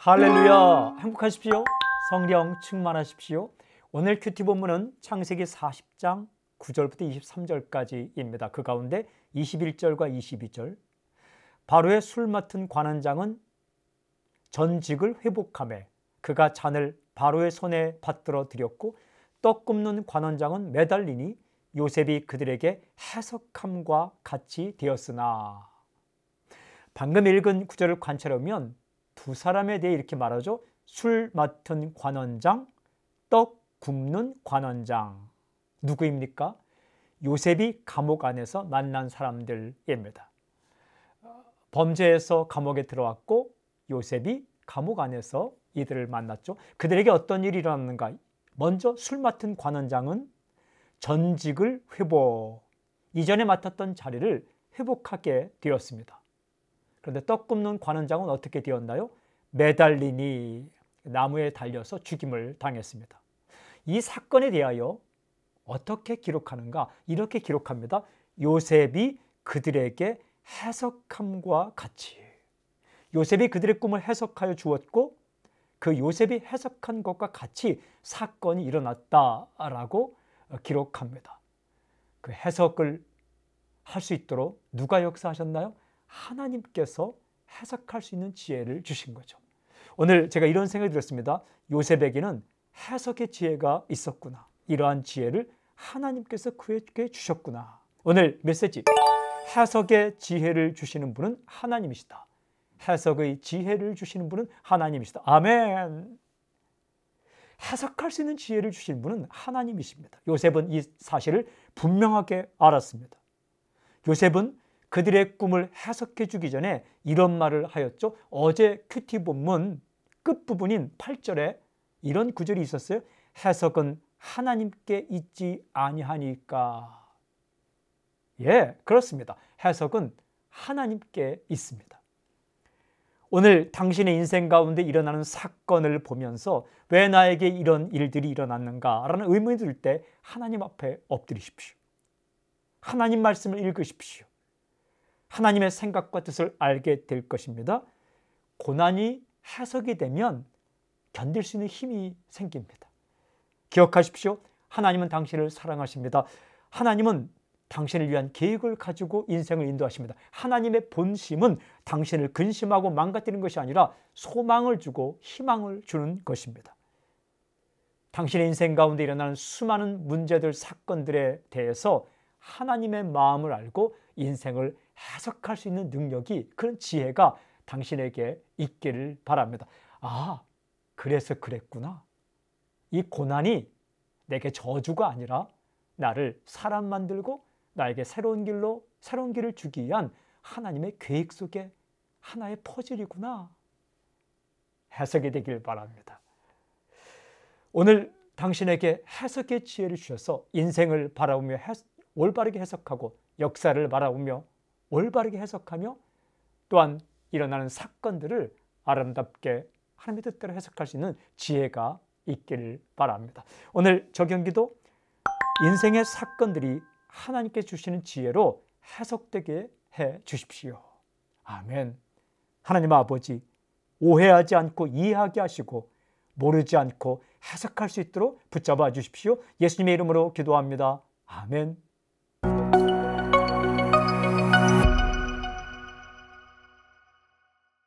할렐루야! 행복하십시오. 성령 충만하십시오. 오늘 큐티 본문은 창세기 40장 9절부터 23절까지입니다. 그 가운데 21절과 22절. 바로의 술 맡은 관원장은 전직을 회복함에 그가 잔을 바로의 손에 받들어 드렸고 떡 굽는 관원장은 매달리니 요셉이 그들에게 해석함과 같이 되었으나 방금 읽은 구절을 관찰하면 두 사람에 대해 이렇게 말하죠. 술 맡은 관원장, 떡 굽는 관원장. 누구입니까? 요셉이 감옥 안에서 만난 사람들입니다. 범죄에서 감옥에 들어왔고 요셉이 감옥 안에서 이들을 만났죠. 그들에게 어떤 일이 일어났는가? 먼저 술 맡은 관원장은 전직을 회복, 이전에 맡았던 자리를 회복하게 되었습니다. 그런데 떡 굽는 관원장은 어떻게 되었나요? 매달리니 나무에 달려서 죽임을 당했습니다. 이 사건에 대하여 어떻게 기록하는가? 이렇게 기록합니다. 요셉이 그들에게 해석함과 같이. 요셉이 그들의 꿈을 해석하여 주었고 그 요셉이 해석한 것과 같이 사건이 일어났다라고 기록합니다. 그 해석을 할 수 있도록 누가 역사하셨나요? 하나님께서 해석할 수 있는 지혜를 주신 거죠. 오늘 제가 이런 생각이 들었습니다. 요셉에게는 해석의 지혜가 있었구나. 이러한 지혜를 하나님께서 그에게 주셨구나. 오늘 메시지. 해석의 지혜를 주시는 분은 하나님이시다. 해석의 지혜를 주시는 분은 하나님이시다. 아멘. 해석할 수 있는 지혜를 주신 분은 하나님이십니다. 요셉은 이 사실을 분명하게 알았습니다. 요셉은 그들의 꿈을 해석해 주기 전에 이런 말을 하였죠. 어제 큐티 본문 끝부분인 8절에 이런 구절이 있었어요. 해석은 하나님께 있지 아니하니까. 예, 그렇습니다. 해석은 하나님께 있습니다. 오늘 당신의 인생 가운데 일어나는 사건을 보면서 왜 나에게 이런 일들이 일어났는가라는 의문이 들 때 하나님 앞에 엎드리십시오. 하나님 말씀을 읽으십시오. 하나님의 생각과 뜻을 알게 될 것입니다. 고난이 해석이 되면 견딜 수 있는 힘이 생깁니다. 기억하십시오. 하나님은 당신을 사랑하십니다. 하나님은 당신을 위한 계획을 가지고 인생을 인도하십니다. 하나님의 본심은 당신을 근심하고 망가뜨리는 것이 아니라 소망을 주고 희망을 주는 것입니다. 당신의 인생 가운데 일어나는 수많은 문제들, 사건들에 대해서 하나님의 마음을 알고 인생을 해석할 수 있는 능력이 그런 지혜가 당신에게 있기를 바랍니다. 아, 그래서 그랬구나. 이 고난이 내게 저주가 아니라 나를 사람 만들고 나에게 새로운 길로 새로운 길을 주기 위한 하나님의 계획 속에 하나의 퍼즐이구나. 해석이 되길 바랍니다. 오늘 당신에게 해석의 지혜를 주셔서 인생을 바라보며 해석, 올바르게 해석하고 역사를 바라보며 올바르게 해석하며 또한 일어나는 사건들을 아름답게 하나님의 뜻대로 해석할 수 있는 지혜가 있기를 바랍니다. 오늘 저경기도 인생의 사건들이 하나님께 주시는 지혜로 해석되게 해 주십시오. 아멘. 하나님 아버지, 오해하지 않고 이해하게 하시고 모르지 않고 해석할 수 있도록 붙잡아 주십시오. 예수님의 이름으로 기도합니다. 아멘.